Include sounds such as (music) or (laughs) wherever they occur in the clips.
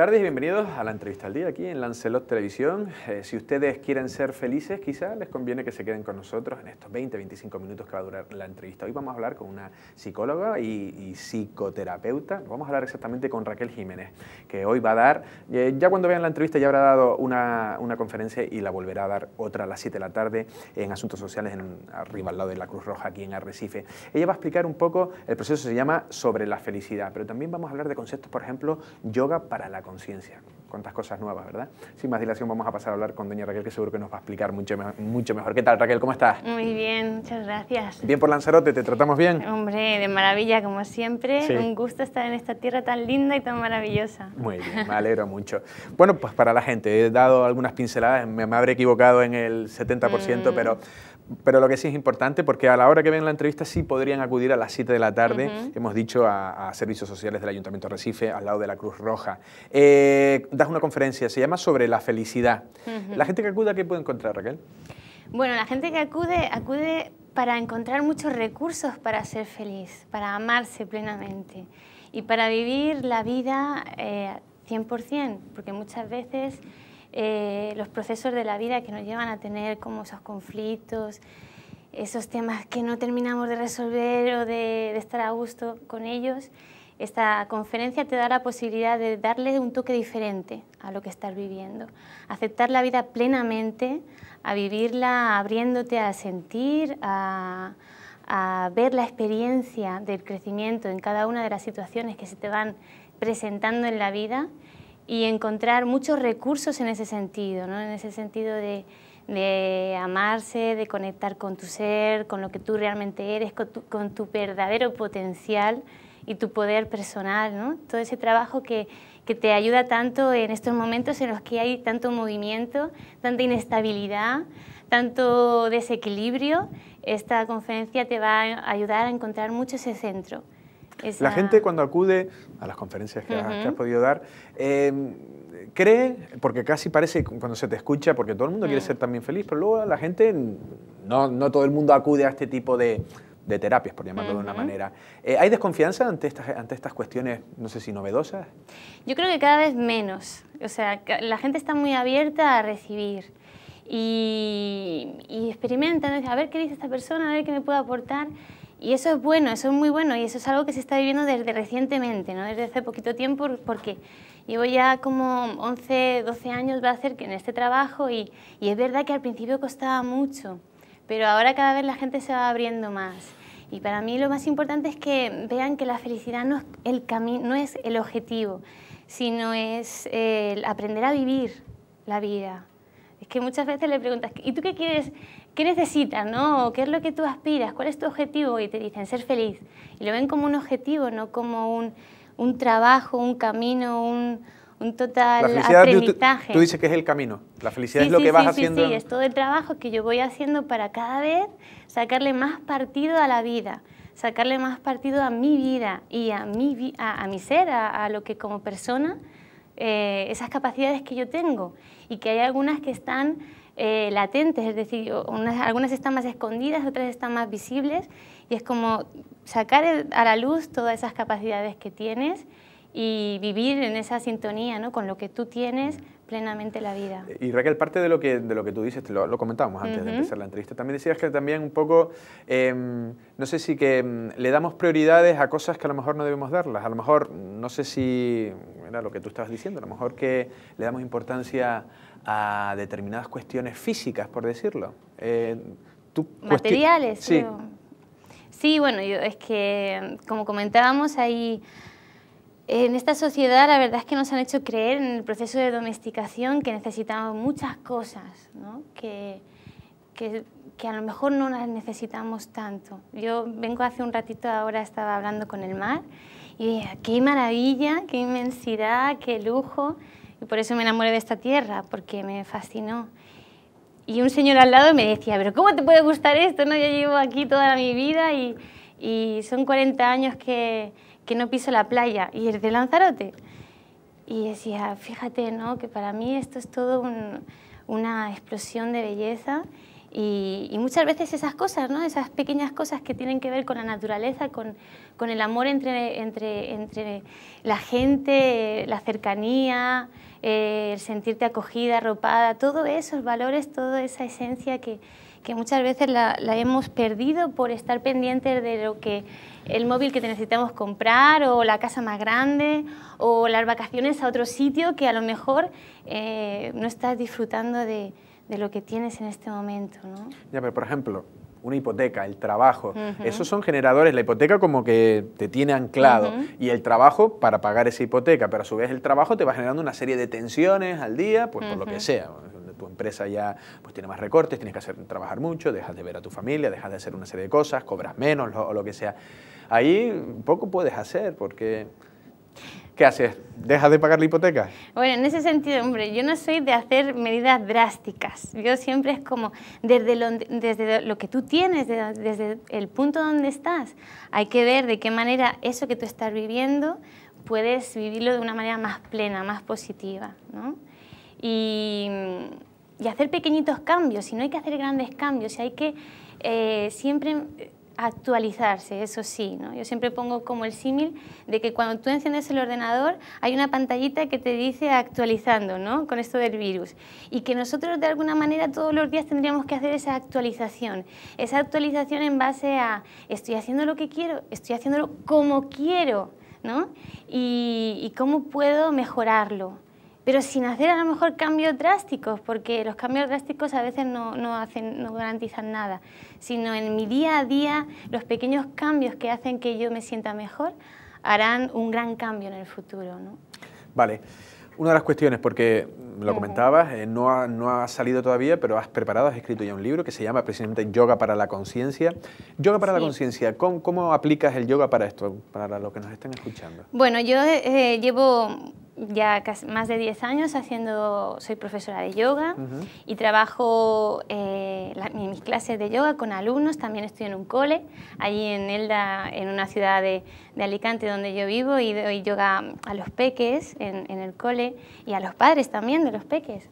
tardes y bienvenidos a la entrevista al día aquí en Lancelot Televisión. Eh, si ustedes quieren ser felices, quizá les conviene que se queden con nosotros en estos 20-25 minutos que va a durar la entrevista. Hoy vamos a hablar con una psicóloga y, psicoterapeuta. Vamos a hablar exactamente con Raquel Jiménez, que hoy va a dar, eh, ya cuando vean la entrevista ya habrá dado una, conferencia y la volverá a dar otra a las 7 de la tarde en Asuntos Sociales, en, arriba al lado de la Cruz Roja, aquí en Arrecife. Ella va a explicar un poco, el proceso se llama Sobre la Felicidad, pero también vamos a hablar de conceptos, por ejemplo, yoga para la conciencia. Cuántas cosas nuevas, ¿verdad? Sin más dilación vamos a pasar a hablar con doña Raquel, que seguro que nos va a explicar mucho, mucho mejor. ¿Qué tal, Raquel? ¿Cómo estás? Muy bien, muchas gracias. ¿Bien por Lanzarote? ¿Te tratamos bien? Hombre, de maravilla, como siempre. Un gusto estar en esta tierra tan linda y tan maravillosa. Muy bien, me alegro mucho. Bueno, pues para la gente, he dado algunas pinceladas, me, habré equivocado en el 70%, mm. pero pero lo que sí es importante, porque a la hora que ven la entrevista sí podrían acudir a las 7 de la tarde, hemos dicho, a, Servicios Sociales del Ayuntamiento de Recife, al lado de la Cruz Roja. Eh, das una conferencia, se llama Sobre la felicidad. ¿La gente que acude qué puede encontrar, Raquel? Bueno, la gente que acude, acude para encontrar muchos recursos para ser feliz, para amarse plenamente y para vivir la vida 100%, eh, porque muchas veces eh, los procesos de la vida que nos llevan a tener como esos conflictos, esos temas que no terminamos de resolver o de, estar a gusto con ellos. Esta conferencia te da la posibilidad de darle un toque diferente a lo que estás viviendo, aceptar la vida plenamente, a vivirla abriéndote a sentir, a ver la experiencia del crecimiento en cada una de las situaciones que se te van presentando en la vida y encontrar muchos recursos en ese sentido, ¿no? en ese sentido de, amarse, de conectar con tu ser, con lo que tú realmente eres, con tu, verdadero potencial y tu poder personal, Todo ese trabajo que, que, te ayuda tanto en estos momentos en los que hay tanto movimiento, tanta inestabilidad, tanto desequilibrio, esta conferencia te va a ayudar a encontrar mucho ese centro. La gente cuando acude a las conferencias que, has, podido dar, em, cree, porque casi parece cuando se te escucha, porque todo el mundo quiere mm. ser también feliz, pero luego la gente, no, todo el mundo acude a este tipo de, terapias, por llamarlo de una manera. Eh, ¿Hay desconfianza ante estas, ante estas cuestiones, no sé si novedosas? Yo creo que cada vez menos. O sea, la gente está muy abierta a recibir y, y experimentan, a ver qué dice esta persona, a ver qué me puede aportar. Y eso es bueno, eso es muy bueno y eso es algo que se está viviendo desde recientemente, ¿no? desde hace poquito tiempo, porque llevo ya como 11, 12 años va hacer que en este trabajo y, es verdad que al principio costaba mucho, pero ahora cada vez la gente se va abriendo más. Y para mí lo más importante es que vean que la felicidad no es el, no es el objetivo, sino es eh, aprender a vivir la vida. Es que muchas veces le preguntas, ¿y tú qué quieres ¿qué necesitas? ¿no? ¿Qué es lo que tú aspiras? ¿Cuál es tu objetivo? Y te dicen ser feliz. Y lo ven como un objetivo, no como un, un trabajo, un camino, un, un total aprendizaje. Tú, dices que es el camino. La felicidad es lo que vas haciendo. Sí, sí, es todo el trabajo que yo voy haciendo para cada vez sacarle más partido a la vida, sacarle más partido a mi vida y a mi, a, a mi ser, a, lo que como persona, eh, esas capacidades que yo tengo y que hay algunas que están eh, latentes, es decir, algunas están más escondidas, otras están más visibles y es como sacar a la luz todas esas capacidades que tienes y vivir en esa sintonía ¿no? con lo que tú tienes plenamente la vida. Y Raquel, parte de lo que, de lo que tú dices, lo, comentábamos antes de empezar la entrevista, también decías que también un poco, em, no sé si que em, le damos prioridades a cosas que a lo mejor no debemos darlas, a lo mejor, no sé si era lo que tú estabas diciendo, a lo mejor que le damos importancia a determinadas cuestiones físicas, por decirlo. Eh, Materiales, sí. Sí, bueno, es que em, como comentábamos ahí... Hay en esta sociedad la verdad es que nos han hecho creer en el proceso de domesticación que necesitamos muchas cosas, que, que, a lo mejor no las necesitamos tanto. Yo vengo hace un ratito, ahora estaba hablando con el mar y dije, qué maravilla, qué inmensidad, qué lujo. Y por eso me enamoré de esta tierra, porque me fascinó. Y un señor al lado me decía, pero ¿cómo te puede gustar esto? No? Yo llevo aquí toda mi vida y son 40 años que, que no piso la playa y es de Lanzarote. Y decía, fíjate, ¿no? Que para mí esto es todo una explosión de belleza y, muchas veces esas cosas, ¿no? esas pequeñas cosas que tienen que ver con la naturaleza, con, con el amor entre, entre, entre, la gente, la cercanía, eh, el sentirte acogida, arropada, todos esos valores, toda esa esencia que, que muchas veces la, hemos perdido por estar pendientes de lo que el móvil que necesitamos comprar o la casa más grande o las vacaciones a otro sitio que a lo mejor eh, no estás disfrutando de, lo que tienes en este momento. ¿no? Ya, pero por ejemplo, una hipoteca, el trabajo. Esos son generadores. La hipoteca como que te tiene anclado y el trabajo para pagar esa hipoteca, pero a su vez el trabajo te va generando una serie de tensiones al día, pues por lo que sea tu empresa ya pues, tiene más recortes, tienes que hacer, trabajar mucho, dejas de ver a tu familia, dejas de hacer una serie de cosas, cobras menos o lo, que sea. Ahí poco puedes hacer porque... ¿Qué haces? ¿Dejas de pagar la hipoteca? Bueno, en ese sentido, hombre, yo no soy de hacer medidas drásticas. Yo siempre es como, desde lo, desde lo que tú tienes, desde, el punto donde estás, hay que ver de qué manera eso que tú estás viviendo puedes vivirlo de una manera más plena, más positiva. ¿no? Y y hacer pequeñitos cambios, si no hay que hacer grandes cambios, si hay que eh, siempre actualizarse, eso sí. ¿no? Yo siempre pongo como el símil de que cuando tú enciendes el ordenador hay una pantallita que te dice actualizando con esto del virus y que nosotros de alguna manera todos los días tendríamos que hacer esa actualización, esa actualización en base a estoy haciendo lo que quiero, estoy haciéndolo como quiero ¿no? y cómo puedo mejorarlo pero sin hacer a lo mejor cambios drásticos, porque los cambios drásticos a veces no, no, hacen, no garantizan nada, sino en mi día a día los pequeños cambios que hacen que yo me sienta mejor harán un gran cambio en el futuro. Vale. Una de las cuestiones, porque lo comentabas, eh, no, ha, no, ha, salido todavía, pero has preparado, has escrito ya un libro que se llama precisamente Yoga para la Conciencia. Yoga para la Conciencia, ¿cómo, aplicas el yoga para esto, para lo que nos están escuchando? Bueno, yo eh, llevo ya más de 10 años haciendo, soy profesora de yoga y trabajo eh, mis clases de yoga con alumnos, también estoy en un cole, allí en Elda, en una ciudad de, de Alicante donde yo vivo y doy yoga a los peques en el cole y a los padres también de los peques.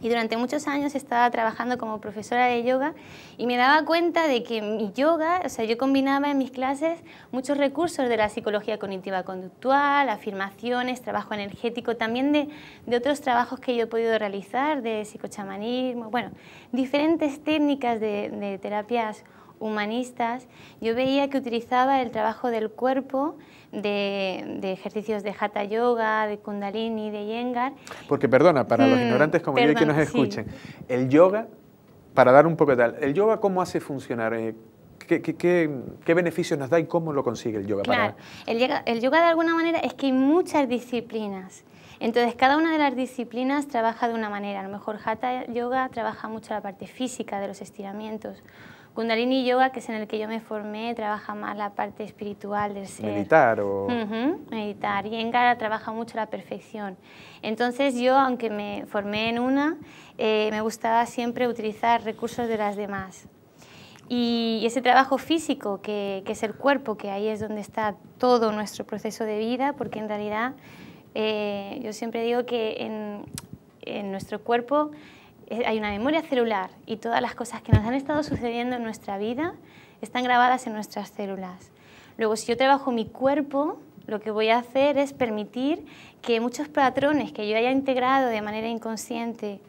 Y durante muchos años estaba trabajando como profesora de yoga y me daba cuenta de que mi yoga, o sea, yo combinaba en mis clases muchos recursos de la psicología cognitiva conductual, afirmaciones, trabajo energético, también de, otros trabajos que yo he podido realizar, de psicochamanismo, bueno, diferentes técnicas de, de terapias humanistas, yo veía que utilizaba el trabajo del cuerpo, de, ejercicios de Hatha Yoga, de Kundalini, de Yengar. Porque, perdona, para los mm, ignorantes como yo que nos escuchen, el yoga, para dar un poco de tal, ¿el yoga cómo hace funcionar? Eh, qué, beneficios nos da y cómo lo consigue el yoga? el, yoga, el yoga de alguna manera es que hay muchas disciplinas. Entonces, cada una de las disciplinas trabaja de una manera. A lo mejor Hatha Yoga trabaja mucho la parte física de los estiramientos. Kundalini Yoga, que es en el que yo me formé, trabaja más la parte espiritual del ser. Meditar o... meditar. Y Engara trabaja mucho la perfección. Entonces yo, aunque me formé en una, eh, me gustaba siempre utilizar recursos de las demás. Y ese trabajo físico, que, es el cuerpo, que ahí es donde está todo nuestro proceso de vida, porque en realidad eh, yo siempre digo que en nuestro cuerpo hay una memoria celular y todas las cosas que nos han estado sucediendo en nuestra vida están grabadas en nuestras células. Luego, si yo trabajo mi cuerpo, lo que voy a hacer es permitir que muchos patrones que yo haya integrado de manera inconsciente,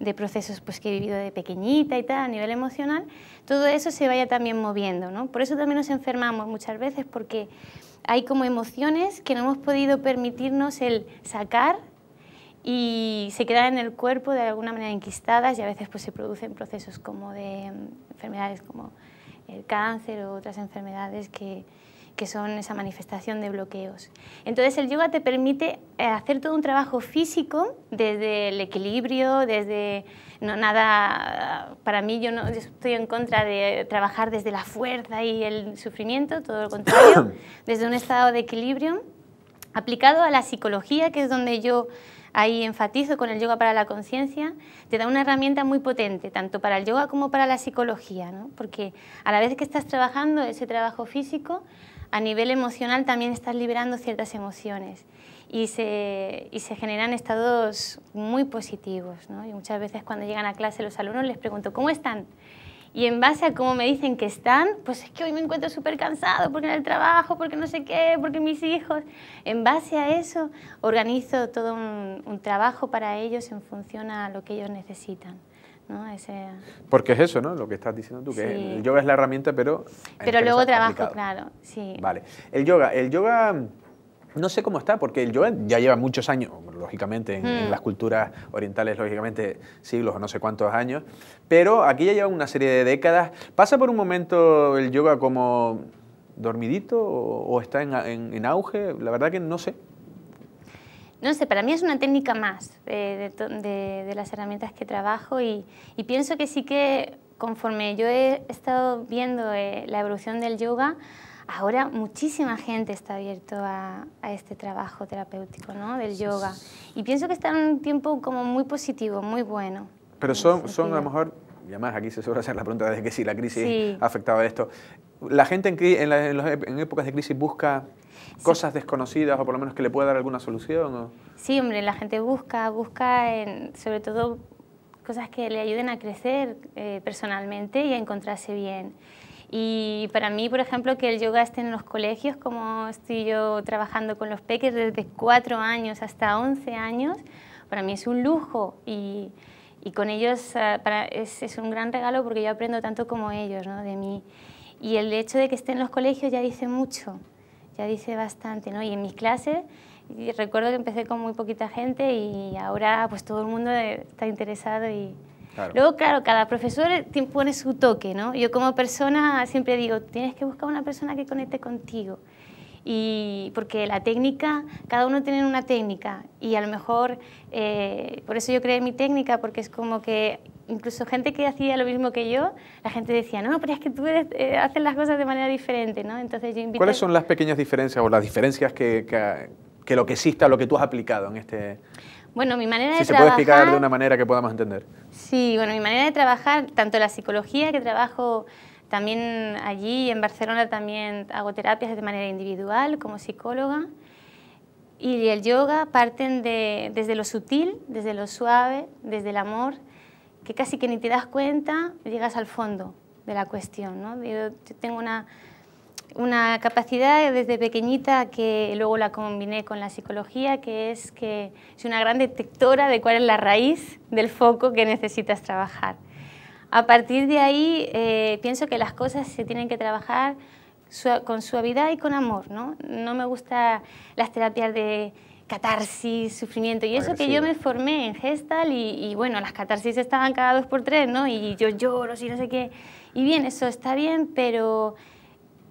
de procesos pues, que he vivido de pequeñita y tal, a nivel emocional, todo eso se vaya también moviendo. Por eso también nos enfermamos muchas veces, porque hay como emociones que no hemos podido permitirnos el sacar y se quedan en el cuerpo de alguna manera enquistadas y a veces pues, se producen procesos como de mm, enfermedades como el cáncer o otras enfermedades que, que son esa manifestación de bloqueos. Entonces el yoga te permite eh, hacer todo un trabajo físico desde el equilibrio, desde no nada, para mí yo no estoy en contra de trabajar desde la fuerza y el sufrimiento, todo lo contrario, (coughs) desde un estado de equilibrio aplicado a la psicología, que es donde yo Ahí enfatizo con el yoga para la conciencia, te da una herramienta muy potente, tanto para el yoga como para la psicología, ¿no? porque a la vez que estás trabajando ese trabajo físico, a nivel emocional también estás liberando ciertas emociones y se, y se generan estados muy positivos. ¿no? Y muchas veces cuando llegan a clase los alumnos les pregunto, ¿cómo están? y en base a cómo me dicen que están, pues es que hoy me encuentro súper cansado porque en el trabajo, porque no sé qué, porque mis hijos. En base a eso organizo todo un, trabajo para ellos en función a lo que ellos necesitan. ¿no? Ese... Porque es eso, ¿no? Lo que estás diciendo tú, que el yoga es la herramienta, pero... Pero luego trabajo, claro, sí. Vale. El yoga, el yoga no sé cómo está, porque el yoga ya lleva muchos años, lógicamente, en, mm. las culturas orientales, lógicamente, siglos o no sé cuántos años, pero aquí ya lleva una serie de décadas. ¿Pasa por un momento el yoga como dormidito o, está en, auge? La verdad que no sé. No sé, para mí es una técnica más de, las herramientas que trabajo y pienso que sí que conforme yo he estado viendo eh, la evolución del yoga, ahora muchísima gente está abierto a, este trabajo terapéutico ¿no? del yoga. Y pienso que está en un tiempo como muy positivo, muy bueno. Pero son, son a lo mejor, y además aquí se suele hacer la pregunta de que si la crisis ha afectado a esto. ¿La gente en, épocas de crisis busca cosas desconocidas o por lo menos que le pueda dar alguna solución? Sí, hombre, la gente busca, busca sobre todo cosas que le ayuden a crecer eh, personalmente y a encontrarse bien. Y para mí, por ejemplo, que el yoga esté en los colegios, como estoy yo trabajando con los peques desde 4 años hasta 11 años, para mí es un lujo y, y con ellos eh, para, es, es, un gran regalo porque yo aprendo tanto como ellos ¿no? de mí. Y el hecho de que esté en los colegios ya dice mucho, ya dice bastante. ¿no? Y en mis clases y recuerdo que empecé con muy poquita gente y ahora pues todo el mundo eh, está interesado y... Luego, claro, cada profesor eh, pone su toque, ¿no? Yo como persona siempre digo, tienes que buscar una persona que conecte contigo. Y porque la técnica, cada uno tiene una técnica y a lo mejor, eh, por eso yo creé mi técnica, porque es como que incluso gente que hacía lo mismo que yo, la gente decía, no, pero es que tú haces las cosas de manera diferente, ¿no? Entonces yo invito... ¿Cuáles son las pequeñas diferencias o las diferencias que, que lo que exista lo que tú has aplicado en este... Bueno, mi manera si se puede explicar de una manera que podamos entender. Sí, bueno, mi manera de trabajar, tanto la psicología que trabajo también allí en Barcelona, también hago terapias de manera individual como psicóloga, y el yoga parten de, desde lo sutil, desde lo suave, desde el amor, que casi que ni te das cuenta, llegas al fondo de la cuestión. ¿no? Yo tengo una una capacidad desde pequeñita que luego la combiné con la psicología, que es que es una gran detectora de cuál es la raíz del foco que necesitas trabajar. A partir de ahí, eh, pienso que las cosas se tienen que trabajar con suavidad y con amor, ¿no? No me gustan las terapias de catarsis, sufrimiento, y eso que yo me formé en Gestal, y, y, bueno, las catarsis estaban cada dos por tres, ¿no? Y yo lloro, y no sé qué, y bien, eso está bien, pero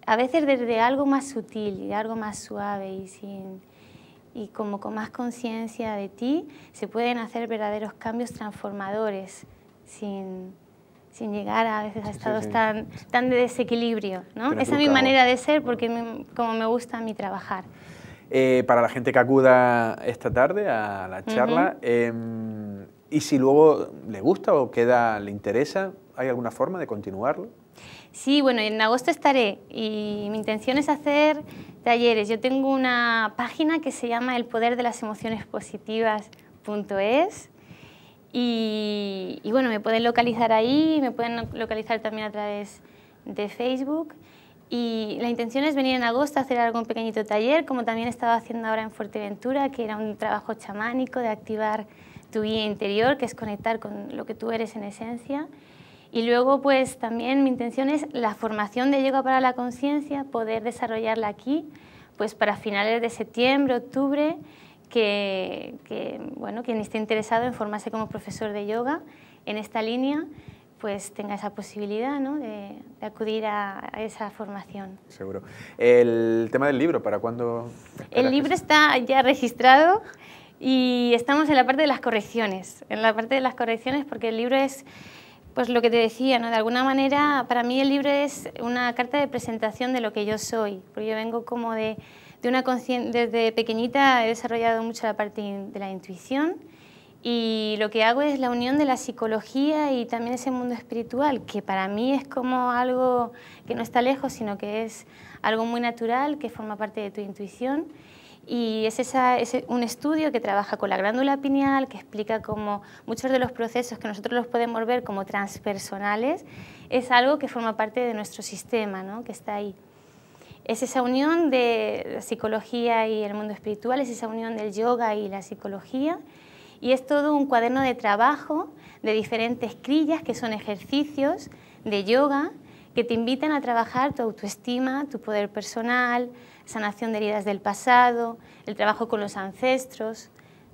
a veces desde algo más sutil y algo más suave y sin y como con más conciencia de ti, se pueden hacer verdaderos cambios transformadores sin, llegar a veces a estados Tan, tan de desequilibrio. ¿no? Esa es mi manera de ser porque es como me gusta mi trabajar. Eh, para la gente que acuda esta tarde a la charla, em, y si luego le gusta o queda, le interesa, ¿hay alguna forma de continuarlo? Sí, bueno, en agosto estaré y mi intención es hacer talleres. Yo tengo una página que se llama elpoderdelasemocionespositivas.es de las Emociones Positivas.es y, bueno, me pueden localizar ahí, me pueden localizar también a través de Facebook. Y la intención es venir en agosto a hacer algún pequeñito taller, como también estaba haciendo ahora en Fuerteventura, que era un trabajo chamánico de activar tu guía interior, que es conectar con lo que tú eres en esencia. Y luego, pues también mi intención es la formación de yoga para la conciencia, poder desarrollarla aquí, pues para finales de septiembre, octubre, que, bueno, quien esté interesado en formarse como profesor de yoga en esta línea, pues tenga esa posibilidad ¿no? de, acudir a, esa formación. Seguro. El tema del libro, ¿para cuándo? El libro está ya registrado y estamos en la parte de las correcciones, en la parte de las correcciones porque el libro es pues lo que te decía, de alguna manera para mí el libro es una carta de presentación de lo que yo soy, porque yo vengo como de, de una desde pequeñita he desarrollado mucho la parte de la intuición y lo que hago es la unión de la psicología y también ese mundo espiritual, que para mí es como algo que no está lejos, sino que es algo muy natural, que forma parte de tu intuición y es, un estudio que trabaja con la glándula pineal, que explica cómo muchos de los procesos que nosotros los podemos ver como transpersonales, es algo que forma parte de nuestro sistema, ¿no? que está ahí. Es esa unión de la psicología y el mundo espiritual, es esa unión del yoga y la psicología, y es todo un cuaderno de trabajo de diferentes crillas que son ejercicios de yoga que te invitan a trabajar tu autoestima, tu poder personal, sanación de heridas del pasado, el trabajo con los ancestros,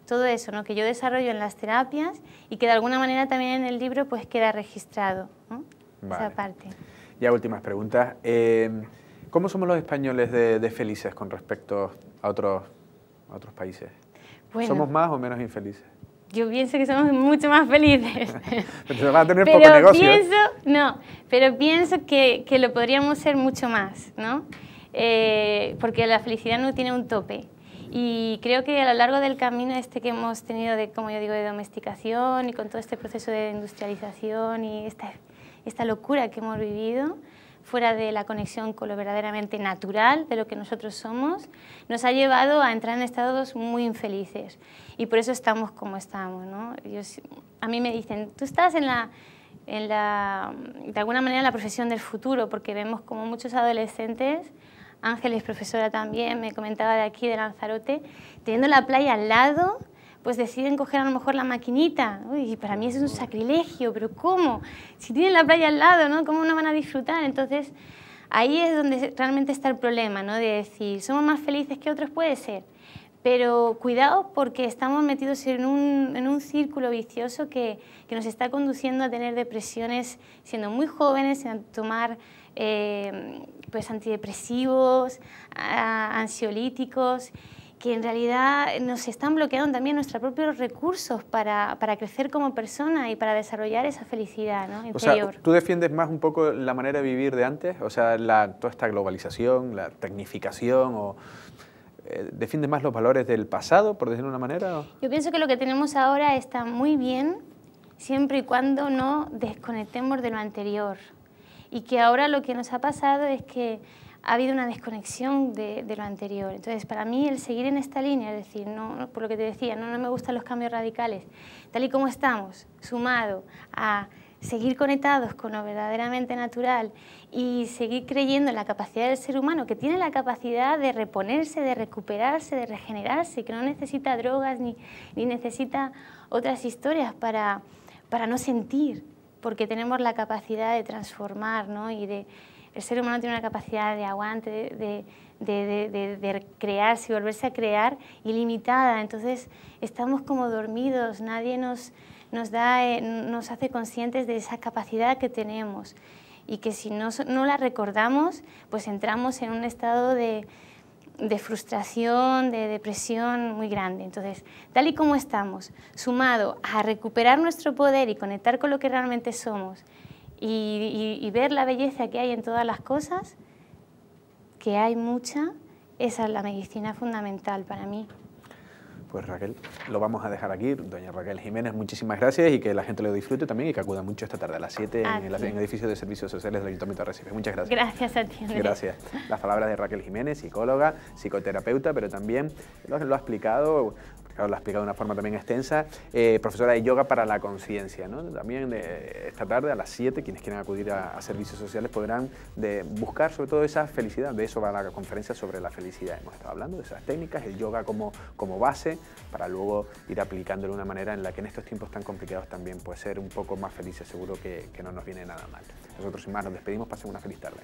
todo eso ¿no? que yo desarrollo en las terapias y que de alguna manera también en el libro pues queda registrado esa parte. Ya últimas preguntas. Eh, ¿Cómo somos los españoles de, felices con respecto a otros, otros países? ¿Somos más o menos infelices? Yo pienso que somos mucho más felices. (laughs) pero a tener poco negocio. Pienso, no, pero pienso que, que lo podríamos ser mucho más, ¿no? Eh, porque la felicidad no tiene un tope. Y creo que a lo largo del camino este que hemos tenido, de, como yo digo, de domesticación y con todo este proceso de industrialización y esta, esta locura que hemos vivido, fuera de la conexión con lo verdaderamente natural de lo que nosotros somos, nos ha llevado a entrar en estados muy infelices. Y por eso estamos como estamos. ¿no? a mí me dicen, tú estás en la, en la, de alguna manera, en la profesión del futuro, porque vemos como muchos adolescentes Ángeles, profesora también, me comentaba de aquí, de Lanzarote, teniendo la playa al lado, pues deciden coger a lo mejor la maquinita. Uy, para mí es un sacrilegio, pero ¿cómo? Si tienen la playa al lado, ¿no? ¿Cómo no van a disfrutar? Entonces, ahí es donde realmente está el problema, ¿no? De decir, somos más felices que otros, puede ser. Pero cuidado porque estamos metidos en un, en círculo vicioso que, nos está conduciendo a tener depresiones siendo muy jóvenes, a tomar eh, pues, antidepresivos, ansiolíticos, que en realidad nos están bloqueando también nuestros propios recursos para, para crecer como persona y para desarrollar esa felicidad ¿no? interior. O sea, ¿tú defiendes más un poco la manera de vivir de antes? O sea, toda esta globalización, la tecnificación o... Eh, ¿Defiendes más los valores del pasado, por decirlo de una manera? Yo pienso que lo que tenemos ahora está muy bien, siempre y cuando no desconectemos de lo anterior y que ahora lo que nos ha pasado es que ha habido una desconexión de, lo anterior. Entonces, para mí el seguir en esta línea, es decir, no, por lo que te decía, no, me gustan los cambios radicales, tal y como estamos, sumado a seguir conectados con lo verdaderamente natural y seguir creyendo en la capacidad del ser humano, que tiene la capacidad de reponerse, de recuperarse, de regenerarse, que no necesita drogas ni, necesita otras historias para, para no sentir, porque tenemos la capacidad de transformar, ¿no? Y de, el ser humano tiene una capacidad de aguante, de, de, crearse y volverse a crear ilimitada. Entonces estamos como dormidos, nadie nos, nos, da, eh, nos hace conscientes de esa capacidad que tenemos y que si no la recordamos, pues entramos en un estado de, de frustración, de depresión muy grande. Entonces, tal y como estamos, sumado a recuperar nuestro poder y conectar con lo que realmente somos y, ver la belleza que hay en todas las cosas, que hay mucha, esa es la medicina fundamental para mí. Pues Raquel, lo vamos a dejar aquí. Doña Raquel Jiménez, muchísimas gracias y que la gente lo disfrute también y que acuda mucho esta tarde a las 7 en el, edificio de servicios sociales del Ayuntamiento de Recife. Muchas gracias. Gracias a ti. Gracias. Las palabras de Raquel Jiménez, psicóloga, psicoterapeuta, pero también lo ha explicado claro, la ha explicado de una forma también extensa, eh, profesora de yoga para la conciencia. También esta tarde a las 7, quienes quieran acudir a, servicios sociales podrán de, buscar sobre todo esa felicidad. De eso va la conferencia sobre la felicidad. Hemos estado hablando de esas técnicas, el yoga como, como base, para luego ir aplicándolo de una manera en la que en estos tiempos tan complicados también puede ser un poco más feliz. seguro que, que no nos viene nada mal. Nosotros sin más nos despedimos, pasen una feliz tarde.